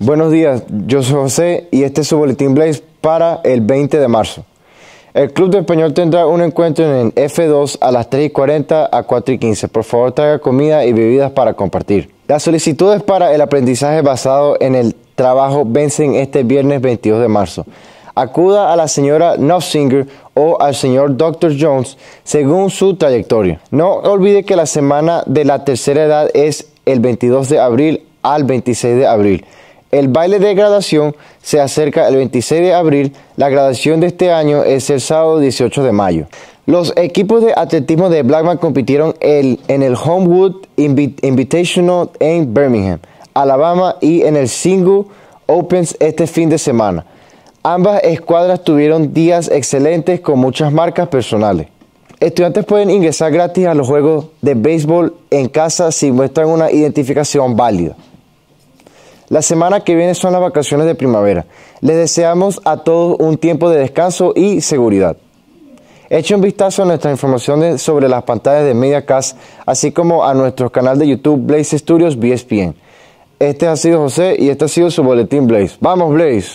Buenos días, yo soy José y este es su boletín Blaze para el 20 de marzo. El Club de Español tendrá un encuentro en F2 a las 3.40 a 4.15. Por favor, traiga comida y bebidas para compartir. Las solicitudes para el aprendizaje basado en el trabajo vencen este viernes 22 de marzo. Acuda a la señora Nofsinger o al señor Dr. Jones según su trayectoria. No olvide que la semana de la tercera edad es el 22 de abril al 26 de abril. El baile de graduación se acerca el 26 de abril, la graduación de este año es el sábado 18 de mayo. Los equipos de atletismo de Blackman compitieron el, en el Homewood Invitational en Birmingham, Alabama y en el Single Opens este fin de semana. Ambas escuadras tuvieron días excelentes con muchas marcas personales. Estudiantes pueden ingresar gratis a los juegos de béisbol en casa si muestran una identificación válida. La semana que viene son las vacaciones de primavera. Les deseamos a todos un tiempo de descanso y seguridad. Echen un vistazo a nuestra información sobre las pantallas de MediaCast, así como a nuestro canal de YouTube Blaze Studios BSPN. Este ha sido José y este ha sido su boletín Blaze. ¡Vamos, Blaze!